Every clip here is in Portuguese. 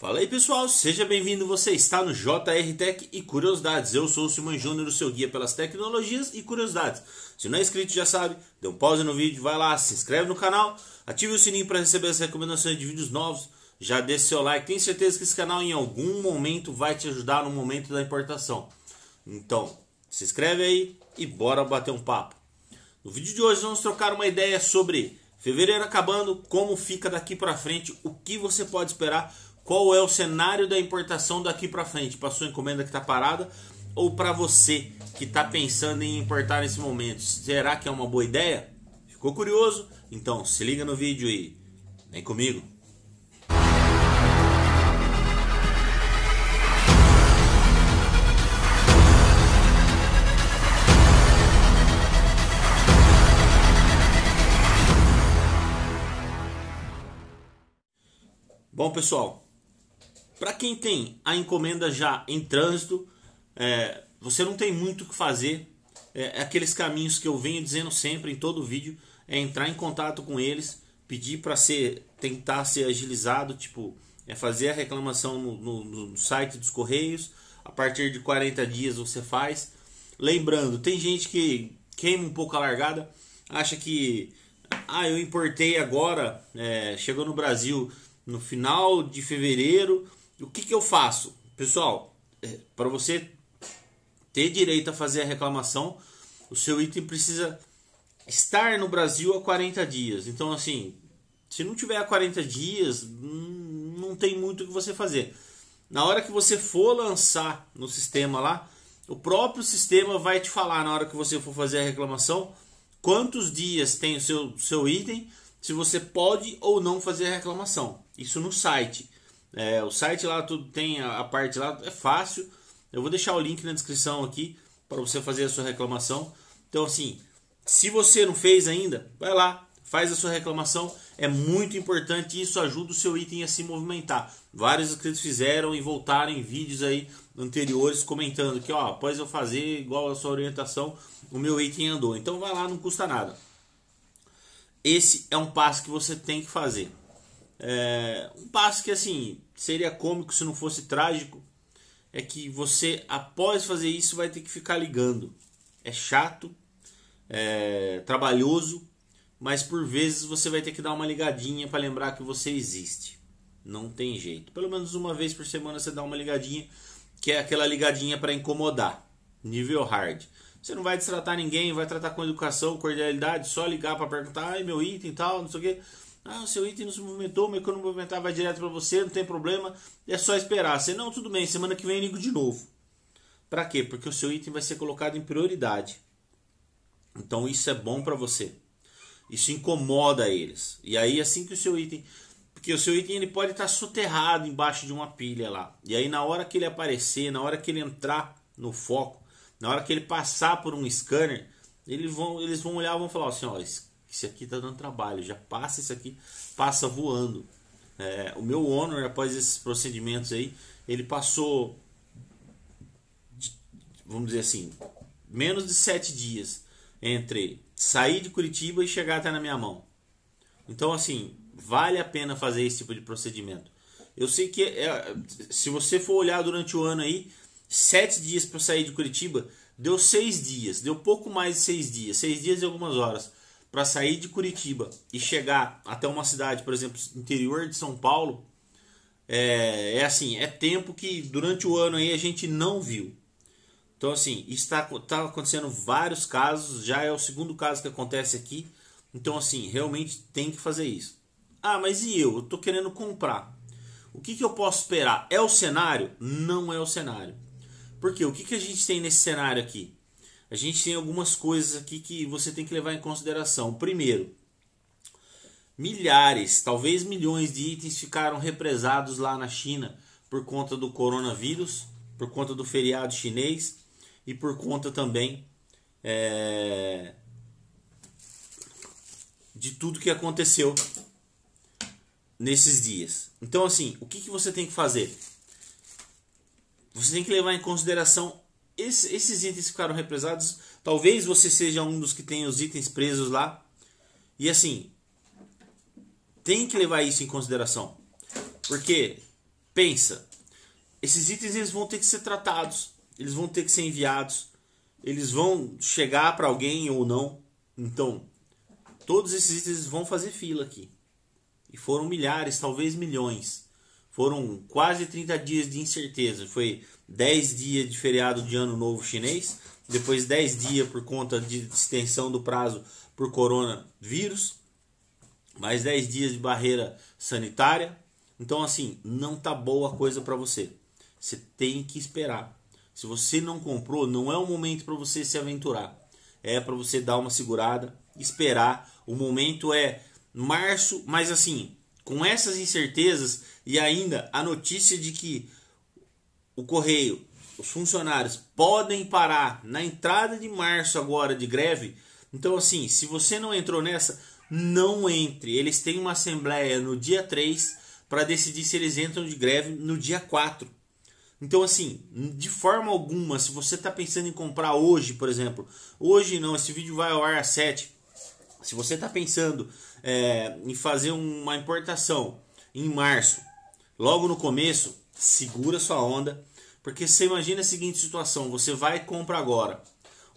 Fala aí pessoal, seja bem-vindo. Você está no JR Tech e Curiosidades. Eu sou o Simão Júnior, seu guia pelas tecnologias e curiosidades. Se não é inscrito, já sabe, dê um pause no vídeo, vai lá, se inscreve no canal, ative o sininho para receber as recomendações de vídeos novos. Já deixe seu like, tenho certeza que esse canal em algum momento vai te ajudar no momento da importação. Então, se inscreve aí e bora bater um papo. No vídeo de hoje vamos trocar uma ideia sobre fevereiro acabando, como fica daqui para frente, o que você pode esperar qual é o cenário da importação daqui para frente? Para sua encomenda que está parada ou para você que está pensando em importar nesse momento? Será que é uma boa ideia? Ficou curioso? Então se liga no vídeo e vem comigo. Bom, pessoal, para quem tem a encomenda já em trânsito, é, você não tem muito o que fazer. É, é, aqueles caminhos que eu venho dizendo sempre em todo vídeo, é entrar em contato com eles, pedir para ser, tentar ser agilizado, tipo, é fazer a reclamação no, no, no site dos correios. A partir de 40 dias você faz. Lembrando, tem gente que queima um pouco a largada, acha que ah, eu importei agora, é, chegou no Brasil no final de fevereiro, o que, que eu faço? Pessoal, é, para você ter direito a fazer a reclamação, o seu item precisa estar no Brasil há 40 dias. Então, assim, se não tiver há 40 dias, hum, não tem muito o que você fazer. Na hora que você for lançar no sistema lá, o próprio sistema vai te falar na hora que você for fazer a reclamação quantos dias tem o seu, seu item, se você pode ou não fazer a reclamação. Isso no site. É, o site lá tudo tem a, a parte lá, é fácil. Eu vou deixar o link na descrição aqui para você fazer a sua reclamação. Então assim, se você não fez ainda, vai lá, faz a sua reclamação. É muito importante isso ajuda o seu item a se movimentar. Vários inscritos fizeram e voltaram em vídeos aí anteriores comentando que ó, após eu fazer igual a sua orientação, o meu item andou. Então vai lá, não custa nada. Esse é um passo que você tem que fazer. É, um passo que assim seria cômico se não fosse trágico é que você após fazer isso vai ter que ficar ligando. É chato, é trabalhoso, mas por vezes você vai ter que dar uma ligadinha para lembrar que você existe. Não tem jeito. Pelo menos uma vez por semana você dá uma ligadinha, que é aquela ligadinha para incomodar, nível hard. Você não vai destratar ninguém, vai tratar com educação, cordialidade, só ligar para perguntar, ai meu item e tal, não sei o quê. Ah, o seu item não se movimentou, mas meu não movimentar vai direto para você, não tem problema, é só esperar. Se não, tudo bem, semana que vem eu ligo de novo. Para quê? Porque o seu item vai ser colocado em prioridade. Então isso é bom para você. Isso incomoda eles. E aí assim que o seu item, porque o seu item ele pode estar tá soterrado embaixo de uma pilha lá. E aí na hora que ele aparecer, na hora que ele entrar no foco, na hora que ele passar por um scanner, eles vão, eles vão olhar, vão falar assim, ó, esse isso aqui está dando trabalho, já passa isso aqui, passa voando. É, o meu Honor, após esses procedimentos aí, ele passou, vamos dizer assim, menos de sete dias entre sair de Curitiba e chegar até na minha mão. Então, assim, vale a pena fazer esse tipo de procedimento. Eu sei que é, se você for olhar durante o ano aí, sete dias para sair de Curitiba, deu seis dias, deu pouco mais de seis dias, seis dias e algumas horas para sair de Curitiba e chegar até uma cidade, por exemplo, interior de São Paulo, é, é assim, é tempo que durante o ano aí a gente não viu. Então assim, está tá acontecendo vários casos, já é o segundo caso que acontece aqui. Então assim, realmente tem que fazer isso. Ah, mas e eu? Eu tô querendo comprar. O que, que eu posso esperar? É o cenário? Não é o cenário. Porque o que, que a gente tem nesse cenário aqui? a gente tem algumas coisas aqui que você tem que levar em consideração. Primeiro, milhares, talvez milhões de itens ficaram represados lá na China por conta do coronavírus, por conta do feriado chinês e por conta também é, de tudo que aconteceu nesses dias. Então, assim, o que, que você tem que fazer? Você tem que levar em consideração esses, esses itens ficaram represados, talvez você seja um dos que tem os itens presos lá. E assim, tem que levar isso em consideração. Porque, pensa, esses itens eles vão ter que ser tratados, eles vão ter que ser enviados, eles vão chegar para alguém ou não. Então, todos esses itens vão fazer fila aqui. E foram milhares, talvez milhões. Foram quase 30 dias de incerteza. Foi 10 dias de feriado de ano novo chinês, depois 10 dias por conta de extensão do prazo por coronavírus, mais 10 dias de barreira sanitária. Então assim, não tá boa coisa para você. Você tem que esperar. Se você não comprou, não é o momento para você se aventurar. É para você dar uma segurada, esperar. O momento é março, mas assim, com essas incertezas e ainda a notícia de que o correio, os funcionários podem parar na entrada de março agora de greve. Então, assim, se você não entrou nessa, não entre. Eles têm uma assembleia no dia 3 para decidir se eles entram de greve no dia 4. Então, assim, de forma alguma, se você está pensando em comprar hoje, por exemplo, hoje não, esse vídeo vai ao ar às 7. Se você está pensando é, em fazer uma importação em março, logo no começo, segura sua onda, porque você imagina a seguinte situação: você vai e compra agora.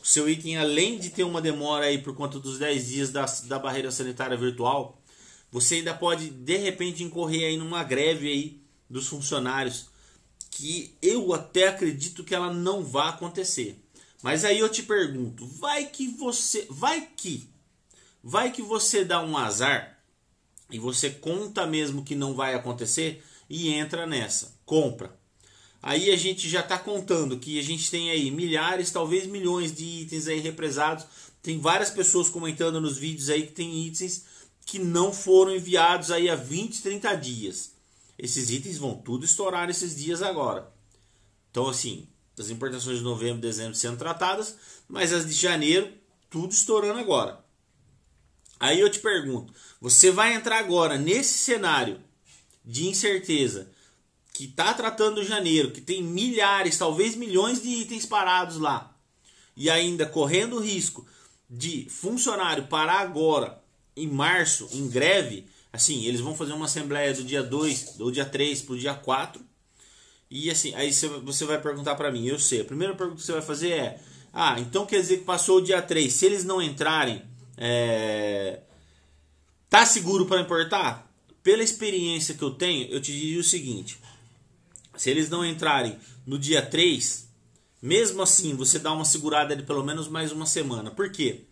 O seu item, além de ter uma demora aí por conta dos 10 dias da, da barreira sanitária virtual, você ainda pode de repente incorrer aí numa greve aí dos funcionários, que eu até acredito que ela não vai acontecer. Mas aí eu te pergunto, vai que você, vai que, vai que você dá um azar e você conta mesmo que não vai acontecer e entra nessa compra. Aí a gente já está contando que a gente tem aí milhares, talvez milhões de itens aí represados. Tem várias pessoas comentando nos vídeos aí que tem itens que não foram enviados aí há 20, 30 dias. Esses itens vão tudo estourar esses dias agora. Então assim, as importações de novembro, dezembro sendo tratadas, mas as de janeiro tudo estourando agora. Aí eu te pergunto, você vai entrar agora nesse cenário de incerteza que está tratando janeiro, que tem milhares, talvez milhões de itens parados lá, e ainda correndo o risco de funcionário parar agora, em março, em greve, assim, eles vão fazer uma assembleia do dia 2, do dia 3 para o dia 4, e assim, aí você vai perguntar para mim, eu sei, a primeira pergunta que você vai fazer é, ah, então quer dizer que passou o dia 3, se eles não entrarem, é, tá seguro para importar? Pela experiência que eu tenho, eu te diria o seguinte, se eles não entrarem no dia 3, mesmo assim você dá uma segurada de pelo menos mais uma semana. Por quê?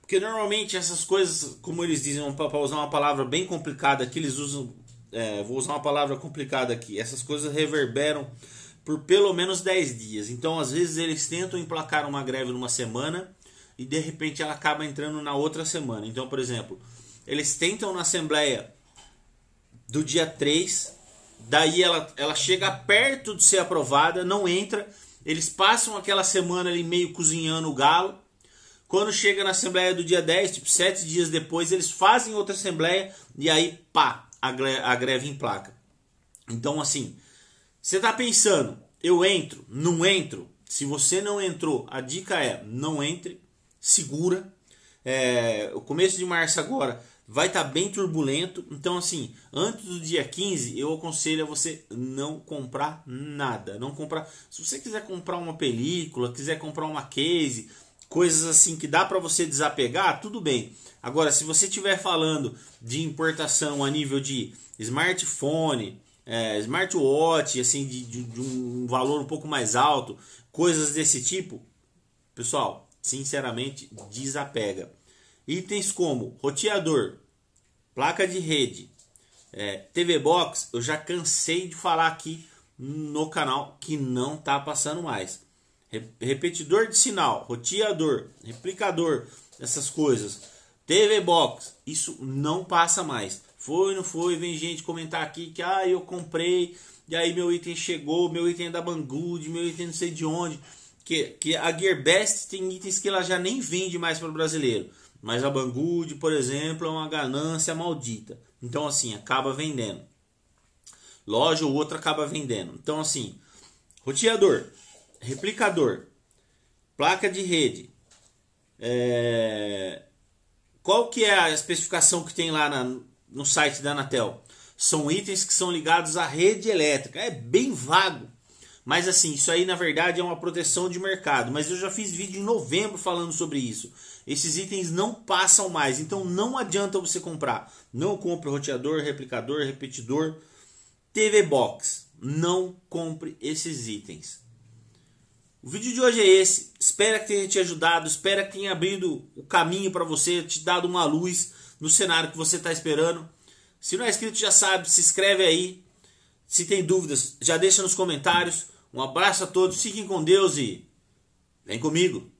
Porque normalmente essas coisas, como eles dizem, para usar uma palavra bem complicada que eles usam, é, vou usar uma palavra complicada aqui, essas coisas reverberam por pelo menos 10 dias. Então, às vezes, eles tentam emplacar uma greve numa semana e de repente ela acaba entrando na outra semana. Então, por exemplo, eles tentam na Assembleia do dia 3 daí ela, ela chega perto de ser aprovada, não entra. Eles passam aquela semana ali meio cozinhando o galo. Quando chega na assembleia do dia 10, tipo sete dias depois, eles fazem outra assembleia e aí pá, a, greve, a greve em placa. Então, assim, você tá pensando, eu entro, não entro. Se você não entrou, a dica é não entre, segura, é, o começo de março agora vai estar tá bem turbulento. Então, assim, antes do dia 15, eu aconselho a você não comprar nada. Não comprar. Se você quiser comprar uma película, quiser comprar uma case, coisas assim que dá para você desapegar, tudo bem. Agora, se você estiver falando de importação a nível de smartphone, é, smartwatch, assim, de, de, de um valor um pouco mais alto, coisas desse tipo, pessoal, sinceramente, desapega. Itens como roteador, placa de rede, é, TV Box, eu já cansei de falar aqui no canal que não tá passando mais. Repetidor de sinal, roteador, replicador, essas coisas. TV Box, isso não passa mais. Foi, ou não foi, vem gente comentar aqui que ah, eu comprei, e aí meu item chegou, meu item é da Banggood, meu item não sei de onde que, que a Gearbest tem itens que ela já nem vende mais para o brasileiro. Mas a Banggood, por exemplo, é uma ganância maldita. Então, assim, acaba vendendo. Loja ou outra acaba vendendo. Então, assim, roteador, replicador, placa de rede. É... Qual que é a especificação que tem lá na, no site da Anatel? São itens que são ligados à rede elétrica. É bem vago. Mas assim, isso aí na verdade é uma proteção de mercado. Mas eu já fiz vídeo em novembro falando sobre isso. Esses itens não passam mais, então não adianta você comprar. Não compre roteador, replicador, repetidor, TV box. Não compre esses itens. O vídeo de hoje é esse. Espero que tenha te ajudado, espero que tenha abrido o caminho para você, te dado uma luz no cenário que você está esperando. Se não é inscrito, já sabe, se inscreve aí. Se tem dúvidas, já deixa nos comentários. Um abraço a todos, fiquem com Deus e vem comigo.